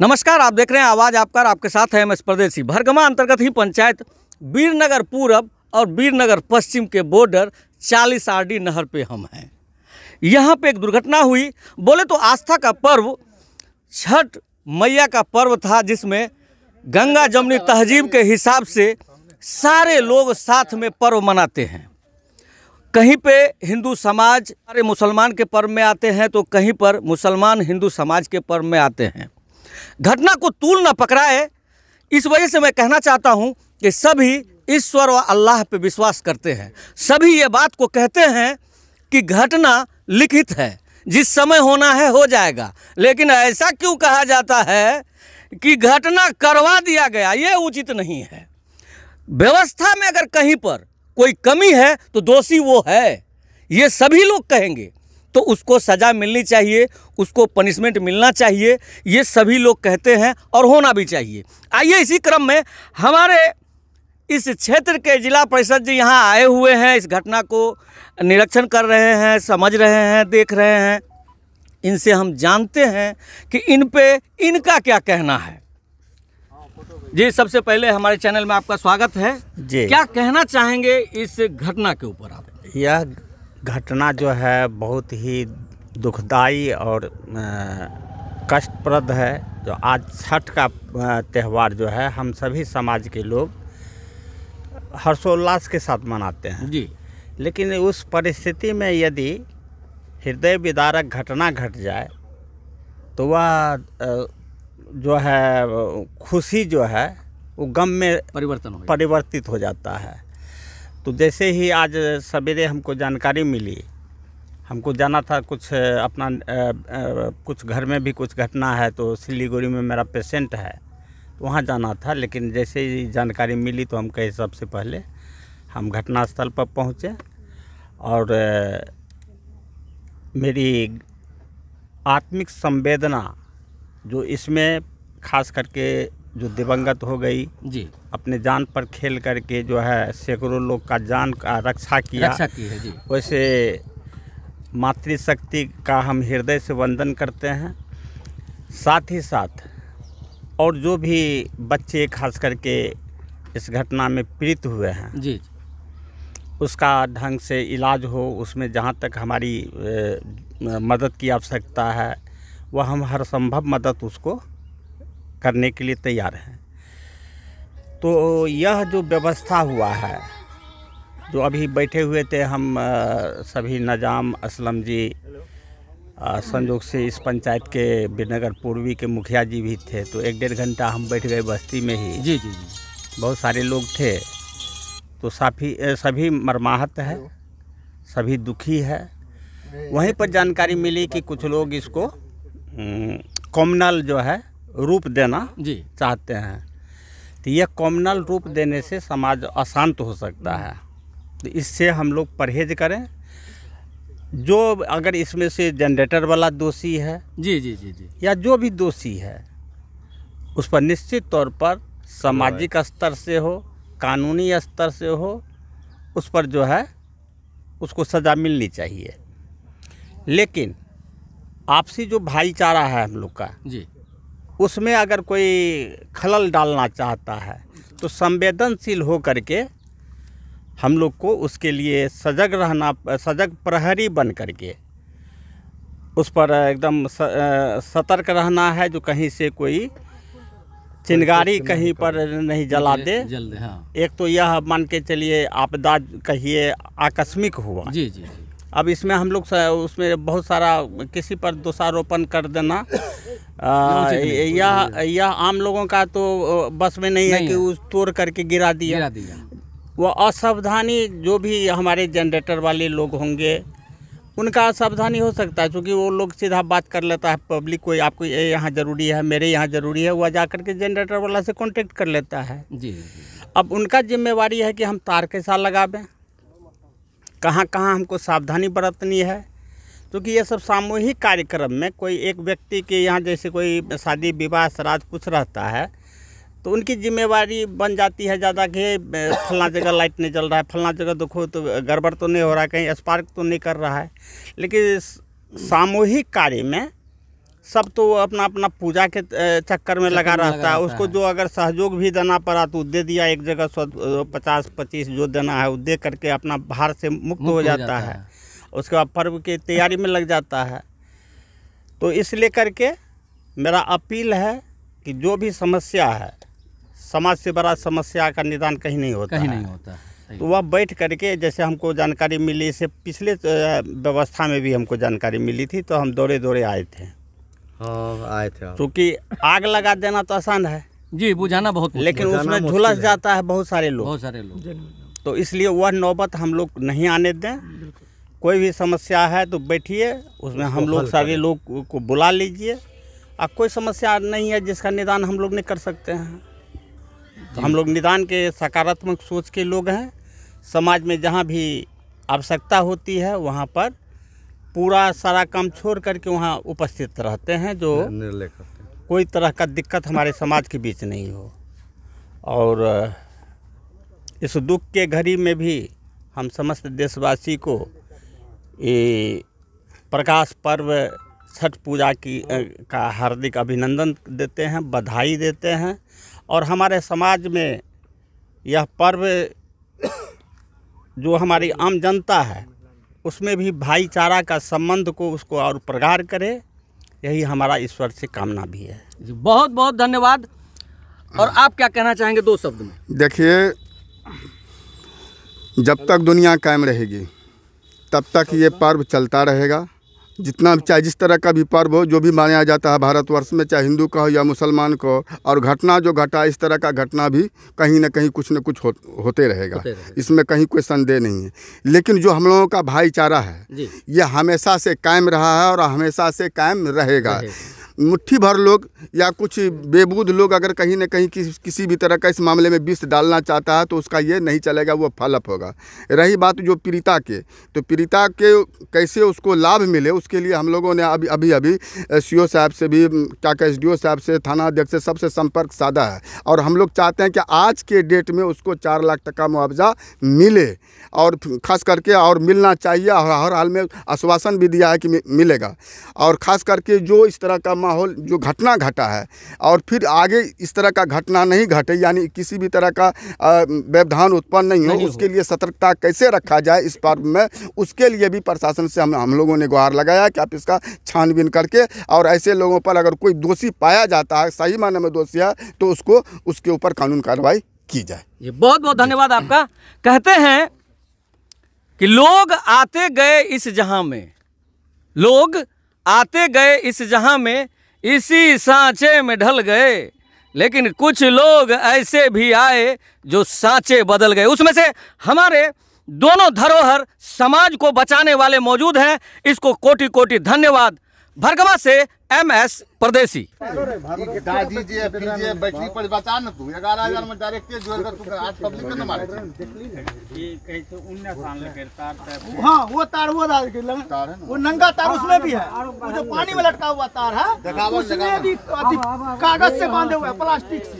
नमस्कार आप देख रहे हैं आवाज़ आपका आपके साथ है एम एस परदेसी भरगमा अंतर्गत ही पंचायत बीरनगर पूरब और बीरनगर पश्चिम के बॉर्डर चालीस डी नहर पे हम हैं यहाँ पे एक दुर्घटना हुई बोले तो आस्था का पर्व छठ मैया का पर्व था जिसमें गंगा जमुनी तहजीब के हिसाब से सारे लोग साथ में पर्व मनाते हैं कहीं पे हिंदू समाज सारे मुसलमान के पर्व में आते हैं तो कहीं पर मुसलमान हिंदू समाज के पर्व में आते हैं घटना को तूल ना पकड़ाए इस वजह से मैं कहना चाहता हूँ कि सभी ईश्वर व अल्लाह पे विश्वास करते हैं सभी ये बात को कहते हैं कि घटना लिखित है जिस समय होना है हो जाएगा लेकिन ऐसा क्यों कहा जाता है कि घटना करवा दिया गया ये उचित नहीं है व्यवस्था में अगर कहीं पर कोई कमी है तो दोषी वो है ये सभी लोग कहेंगे तो उसको सज़ा मिलनी चाहिए उसको पनिशमेंट मिलना चाहिए ये सभी लोग कहते हैं और होना भी चाहिए आइए इसी क्रम में हमारे इस क्षेत्र के जिला परिषद जी यहाँ आए हुए हैं इस घटना को निरीक्षण कर रहे हैं समझ रहे हैं देख रहे हैं इनसे हम जानते हैं कि इन पे इनका क्या कहना है जी सबसे पहले हमारे चैनल में आपका स्वागत है जी क्या कहना चाहेंगे इस घटना के ऊपर आप यह घटना जो है बहुत ही दुखदाई और कष्टप्रद है जो तो आज छठ का त्यौहार जो है हम सभी समाज के लोग हर्षोल्लास के साथ मनाते हैं जी लेकिन उस परिस्थिति में यदि हृदय विदारक घटना घट जाए तो वह जो है खुशी जो है वो गम में परिवर्तन परिवर्तित हो जाता है तो जैसे ही आज सवेरे हमको जानकारी मिली हमको जाना था कुछ अपना आ, आ, कुछ घर में भी कुछ घटना है तो सिलीगुड़ी में मेरा पेशेंट है तो वहाँ जाना था लेकिन जैसे ही जानकारी मिली तो हम कहे सबसे पहले हम घटनास्थल पर पहुँचे और आ, मेरी आत्मिक संवेदना जो इसमें खास करके जो दिवंगत हो गई जी अपने जान पर खेल करके जो है सैकड़ों लोग का जान का रक्षा किया रक्षा की है जी वैसे मातृशक्ति का हम हृदय से वंदन करते हैं साथ ही साथ और जो भी बच्चे खास करके इस घटना में पीड़ित हुए हैं जी उसका ढंग से इलाज हो उसमें जहाँ तक हमारी मदद की आवश्यकता है वह हम हर संभव मदद उसको करने के लिए तैयार हैं तो यह जो व्यवस्था हुआ है जो अभी बैठे हुए थे हम सभी नजाम असलम जी संजोग से इस पंचायत के बीनगर पूर्वी के मुखिया जी भी थे तो एक डेढ़ घंटा हम बैठ गए बस्ती में ही जी जी जी बहुत सारे लोग थे तो साफी सभी मरमाहत है सभी दुखी है वहीं पर जानकारी मिली कि कुछ लोग इसको कॉमनल जो है रूप देना जी चाहते हैं तो यह कॉमनल रूप देने से समाज अशांत हो सकता है तो इससे हम लोग परहेज करें जो अगर इसमें से जनरेटर वाला दोषी है जी जी जी जी या जो भी दोषी है उस पर निश्चित तौर पर सामाजिक स्तर से हो कानूनी स्तर से हो उस पर जो है उसको सज़ा मिलनी चाहिए लेकिन आपसी जो भाईचारा है हम लोग का जी उसमें अगर कोई खलल डालना चाहता है तो संवेदनशील हो करके हम लोग को उसके लिए सजग रहना सजग प्रहरी बन करके उस पर एकदम सतर्क रहना है जो कहीं से कोई चिंगारी कहीं पर नहीं जला दे हाँ। एक तो यह मान के चलिए आपदा कहिए आकस्मिक हुआ जी जी अब इसमें हम लोग उसमें बहुत सारा किसी पर दोषारोपण कर देना यह यह आम लोगों का तो बस में नहीं, नहीं है कि उस तोड़ करके गिरा दिया गिरा दिया वो असावधानी जो भी हमारे जनरेटर वाले लोग होंगे उनका असावधानी हो सकता है क्योंकि वो लोग सीधा बात कर लेता है पब्लिक कोई आपको ये यहाँ ज़रूरी है मेरे यहाँ ज़रूरी है वह जा करके जनरेटर वाला से कॉन्टेक्ट कर लेता है जी अब उनका जिम्मेवारी है कि हम तार कैसा लगावें कहाँ कहाँ हमको सावधानी बरतनी है क्योंकि ये सब सामूहिक कार्यक्रम में कोई एक व्यक्ति के यहाँ जैसे कोई शादी विवाह श्राद्ध कुछ रहता है तो उनकी जिम्मेवारी बन जाती है ज़्यादा कि फलना जगह लाइट नहीं जल रहा है फलना जगह देखो तो गड़बड़ तो नहीं हो रहा है कहीं स्पार्क तो नहीं कर रहा है लेकिन सामूहिक कार्य में सब तो अपना अपना पूजा के चक्कर में लगा रहता, है उसको जो अगर सहयोग भी देना पड़ा तो दे दिया एक जगह सौ पचास पच्चीस जो देना है वो दे करके अपना भार से मुक्त हो जाता, है।, उसके बाद पर्व की तैयारी में लग जाता है तो इसलिए करके मेरा अपील है कि जो भी समस्या है समाज से बड़ा समस्या का निदान कहीं नहीं होता कहीं नहीं होता तो वह बैठ करके जैसे हमको जानकारी मिली इसे पिछले व्यवस्था में भी हमको जानकारी मिली थी तो हम दौड़े दौड़े आए थे हाँ, आए थे क्योंकि आग लगा देना तो आसान है जी बुझाना बहुत लेकिन उसमें झुलस जाता है बहुत सारे लोग बहुत सारे लोग तो इसलिए वह नौबत हम लोग नहीं आने दें कोई भी समस्या है तो बैठिए उसमें हम लोग सारे लोग को बुला लीजिए अब कोई समस्या नहीं है जिसका निदान हम लोग नहीं कर सकते हैं तो हम लोग निदान के सकारात्मक सोच के लोग हैं समाज में जहाँ भी आवश्यकता होती है वहाँ पर पूरा सारा काम छोड़ करके वहाँ उपस्थित रहते हैं जो निर्णय कोई तरह का दिक्कत हमारे समाज के बीच नहीं हो और इस दुख के घड़ी में भी हम समस्त देशवासी को ये प्रकाश पर्व छठ पूजा की का हार्दिक अभिनंदन देते हैं बधाई देते हैं और हमारे समाज में यह पर्व जो हमारी आम जनता है उसमें भी भाईचारा का संबंध को उसको और प्रगाढ़ करे यही हमारा ईश्वर से कामना भी है बहुत बहुत धन्यवाद और आप क्या कहना चाहेंगे दो शब्द में देखिए जब तक दुनिया कायम रहेगी तब तक ये पर्व चलता रहेगा जितना चाहे जिस तरह का भी पर्व हो जो भी माना जाता है भारतवर्ष में चाहे हिंदू का हो या मुसलमान का हो और घटना जो घटा इस तरह का घटना भी कहीं ना कहीं कुछ न कुछ हो, होते रहेगा रहे। इसमें कहीं कोई संदेह नहीं है लेकिन जो हम लोगों का भाईचारा है ये हमेशा से कायम रहा है और हमेशा से कायम रहेगा रहे। मुट्ठी भर लोग या कुछ बेबूद लोग अगर कहीं ना कहीं कि, किसी भी तरह का इस मामले में विष डालना चाहता है तो उसका ये नहीं चलेगा वो फलअप होगा रही बात जो पीड़िता के तो पीड़िता के कैसे उसको लाभ मिले उसके लिए हम लोगों ने अभी अभी अभी सी साहब से भी क्या क्या एस साहब से थाना अध्यक्ष से सबसे संपर्क साधा है और हम लोग चाहते हैं कि आज के डेट में उसको चार लाख तक का मुआवजा मिले और ख़ास करके और मिलना चाहिए हर हाल में आश्वासन भी दिया है कि मिलेगा और ख़ास करके जो इस तरह का माहौल जो घटना घटा है और फिर आगे इस तरह का घटना नहीं घटे यानी किसी भी तरह का व्यवधान उत्पन्न नहीं, नहीं हो उसके लिए सतर्कता कैसे रखा जाए इस पर्व में उसके लिए भी प्रशासन से हम हम लोगों ने गुहार लगाया कि आप इसका छानबीन करके और ऐसे लोगों पर अगर कोई दोषी पाया जाता है सही मायने में दोषी है तो उसको उसके ऊपर कानून कार्रवाई की जाए ये बहुत बहुत धन्यवाद आपका कहते हैं कि लोग आते गए इस जहां में लोग आते गए इस जहां में इसी सांचे में ढल गए लेकिन कुछ लोग ऐसे भी आए जो सांचे बदल गए उसमें से हमारे दोनों धरोहर समाज को बचाने वाले मौजूद हैं इसको कोटि कोटि धन्यवाद भरगवा से एम एस परदेसी हाँ, नंगा तार उसमें भी है जो पानी में लटका हुआ तार है उसमें भी कागज से बांधे हुए प्लास्टिक से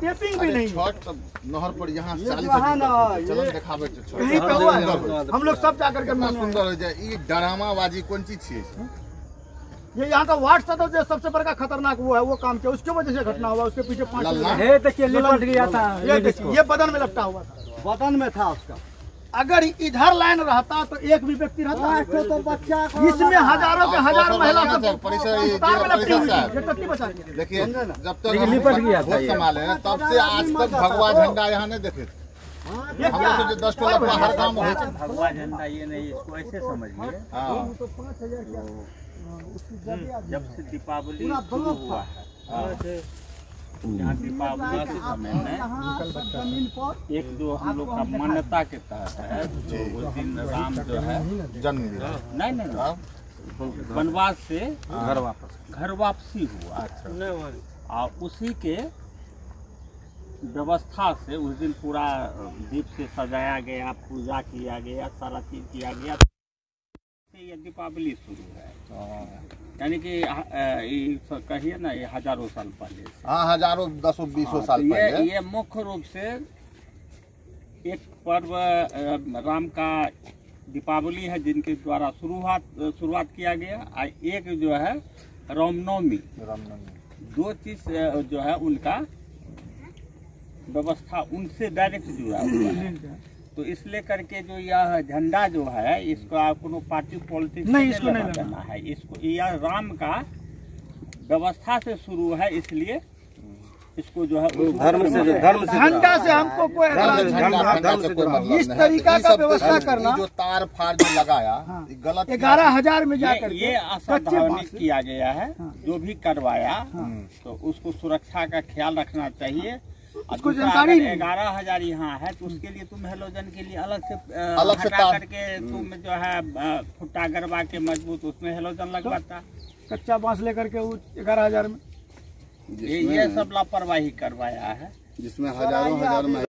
टेपिंग भी नहीं छठ तो नहर पर यहाँ कहीं पे हुआ हम लोग सब जाकर के सुंदर हो जाए ये ड्रामाबाजी कौन चीज छे ये यहाँ का वार्ड सदस्य जो सबसे बड़ा खतरनाक वो है वो काम किया उसके वजह से घटना हुआ उसके पीछे पांच देखिए लिपट गया था ये ये बदन में लपटा हुआ था बदन में था उसका अगर इधर लाइन रहता तो एक भी व्यक्ति रहता है तो, तो बच्चा इसमें हजारों के हजार महिला देखिए जब तक गया संभाले तब से आज तक भगवा झंडा यहाँ नहीं देखे हाँ, तो दस टोला हर काम भगवा झंडा ये नहीं इसको ऐसे समझिए हाँ। तो हम्म। जब से दीपावली शुरू हुआ है यहाँ दीपावली के समय में एक जो हम लोग का मान्यता के तहत है जो उस तो दिन राम जो है जन्म हाँ। नहीं नहीं हाँ। वनवास से हाँ। घर वापस घर वापसी हुआ अच्छा। और उसी के व्यवस्था से उस दिन पूरा दीप से सजाया गया पूजा किया गया सारा चीज किया गया से ये दीपावली शुरू है तो यानी कि कहिए ना ये हजारों साल पहले हाँ हजारों दसों बीसों हाँ, साल तो ये, पहले ये मुख्य रूप से एक पर्व राम का दीपावली है जिनके द्वारा शुरुआत शुरुआत किया गया और एक जो है रामनवमी रामनवमी दो चीज जो है उनका व्यवस्था उनसे डायरेक्ट जुड़ा हुआ है तो इसलिए करके जो यह झंडा जो है इसको आपको पार्टी पॉलिटिक्स नहीं इसको नहीं लगाना है इसको यह राम का व्यवस्था से शुरू है इसलिए इसको जो है धर्म से धर्म से झंडा से हमको कोई इस तरीका का व्यवस्था करना जो तार फार जो लगाया हाँ। गलत ग्यारह हजार में जाकर ये असाधारणिक किया गया है हाँ। जो भी करवाया हाँ। तो उसको सुरक्षा का ख्याल रखना चाहिए उसको तो जानकारी ग्यारह हजार यहाँ है तो उसके लिए तुम हेलोजन के लिए अलग से अलग से करके तुम जो है फुट्टा गरबा के मजबूत उसमें हेलोजन तो लगवाता कच्चा बांस लेकर के ग्यारह हजार में ये सब लापरवाही करवाया है जिसमें हजारों हजार में